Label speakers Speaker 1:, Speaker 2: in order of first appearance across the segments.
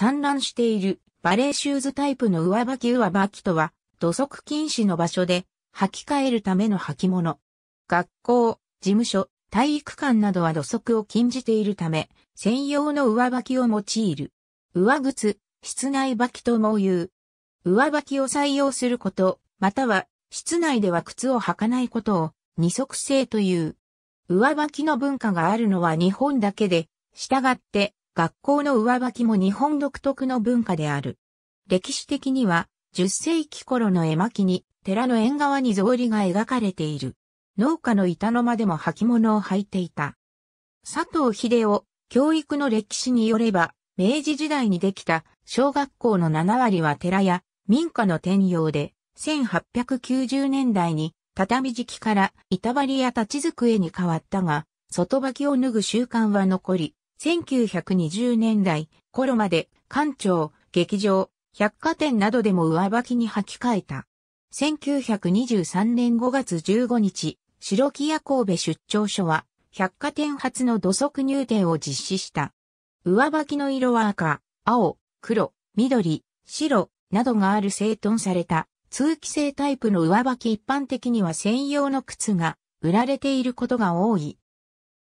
Speaker 1: 散乱しているバレーシューズタイプの上履き上履きとは土足禁止の場所で履き替えるための履物。学校、事務所、体育館などは土足を禁じているため、専用の上履きを用いる。上靴、室内履きとも言う。上履きを採用すること、または、室内では靴を履かないことを、二足制という。上履きの文化があるのは日本だけで、従って、学校の上履きも日本独特の文化である。歴史的には、10世紀頃の絵巻に、寺の縁側に草履が描かれている。農家の板の間でも履物を履いていた。佐藤秀夫、教育の歴史によれば、明治時代にできた小学校の7割は寺や民家の転用で、1890年代に畳敷きから板張りや立ち机に変わったが、外履きを脱ぐ習慣は残り、1920年代頃まで館長、劇場、百貨店などでも上履きに履き替えた。1923年5月15日、白木屋神戸出張所は、百貨店初の土足入店を実施した。上履きの色は赤、青、黒、緑、白などがある整頓された通気性タイプの上履き一般的には専用の靴が売られていることが多い。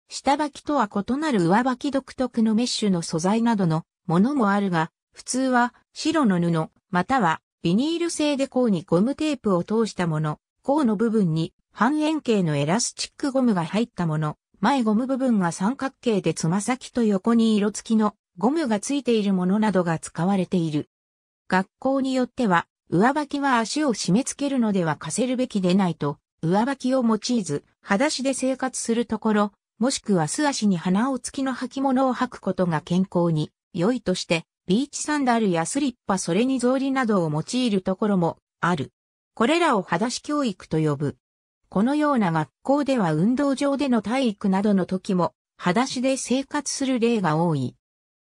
Speaker 1: 下履きとは異なる上履き独特のメッシュの素材などのものもあるが、普通は白の布、またはビニール製で甲にゴムテープを通したもの、甲の部分に半円形のエラスチックゴムが入ったもの、前ゴム部分が三角形でつま先と横に色付きのゴムが付いているものなどが使われている。学校によっては、上履きは足を締め付けるのでは貸せるべきでないと、上履きを用いず、裸足で生活するところ、もしくは素足に鼻を付きの履物を履くことが健康に良いとして、ビーチサンダルやスリッパそれに草履などを用いるところもある。これらを裸足教育と呼ぶ。このような学校では運動場での体育などの時も、裸足で生活する例が多い。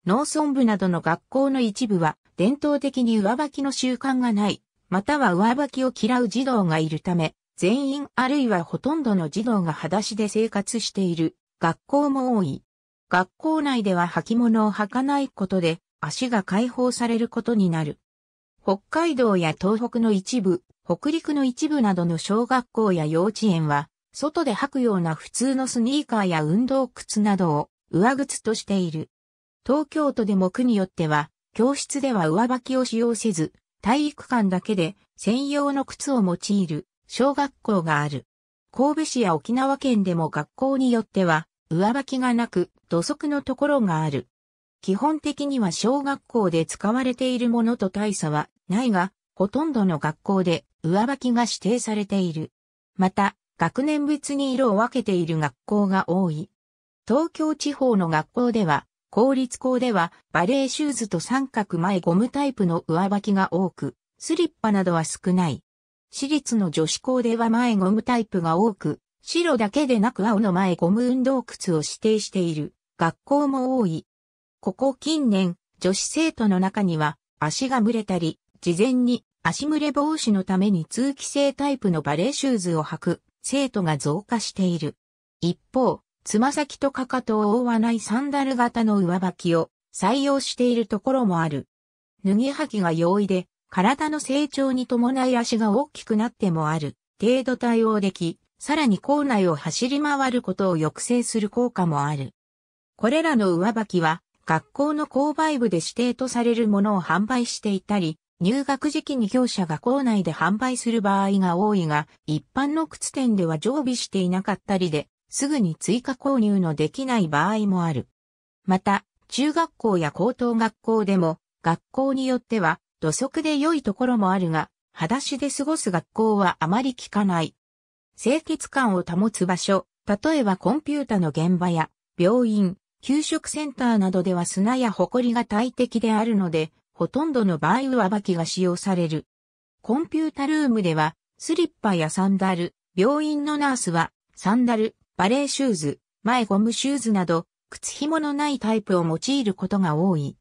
Speaker 1: 農村部などの学校の一部は、伝統的に上履きの習慣がない、または上履きを嫌う児童がいるため、全員あるいはほとんどの児童が裸足で生活している学校も多い。学校内では履物を履かないことで足が解放されることになる。北海道や東北の一部、北陸の一部などの小学校や幼稚園は、外で履くような普通のスニーカーや運動靴などを上靴としている。東京都でも区によっては、教室では上履きを使用せず、体育館だけで専用の靴を用いる小学校がある。神戸市や沖縄県でも学校によっては、上履きがなく、土足のところがある。基本的には小学校で使われているものと大差はないが、ほとんどの学校で上履きが指定されている。また、学年別に色を分けている学校が多い。東京地方の学校では、公立校ではバレーシューズと三角前ゴムタイプの上履きが多く、スリッパなどは少ない。私立の女子校では前ゴムタイプが多く、白だけでなく青の前ゴム運動靴を指定している学校も多い。ここ近年、女子生徒の中には足が蒸れたり、事前に足蒸れ防止のために通気性タイプのバレーシューズを履く生徒が増加している。一方、つま先とかかとを覆わないサンダル型の上履きを採用しているところもある。脱ぎ履きが容易で、体の成長に伴い足が大きくなってもある程度対応でき、さらに校内を走り回ることを抑制する効果もある。これらの上履きは、学校の購買部で指定とされるものを販売していたり、入学時期に業者が校内で販売する場合が多いが、一般の靴店では常備していなかったりで、すぐに追加購入のできない場合もある。また、中学校や高等学校でも、学校によっては、土足で良いところもあるが、裸足で過ごす学校はあまり聞かない。清潔感を保つ場所、例えばコンピュータの現場や、病院、給食センターなどでは砂や埃が大敵であるので、ほとんどの場合上履きが使用される。コンピュータルームでは、スリッパやサンダル、病院のナースは、サンダル、バレーシューズ、前ゴムシューズなど、靴紐のないタイプを用いることが多い。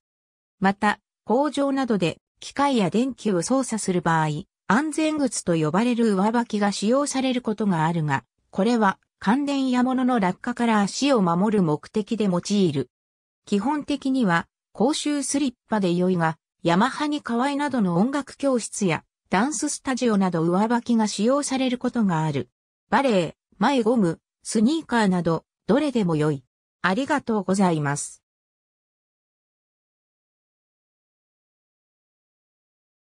Speaker 1: また、工場などで機械や電気を操作する場合、安全靴と呼ばれる上履きが使用されることがあるが、これは関連や物の落下から足を守る目的で用いる。基本的には公衆スリッパで良いが、ヤマハに河いなどの音楽教室やダンススタジオなど上履きが使用されることがある。バレエ、前ゴム、スニーカーなど、どれでも良い。ありがとうございます。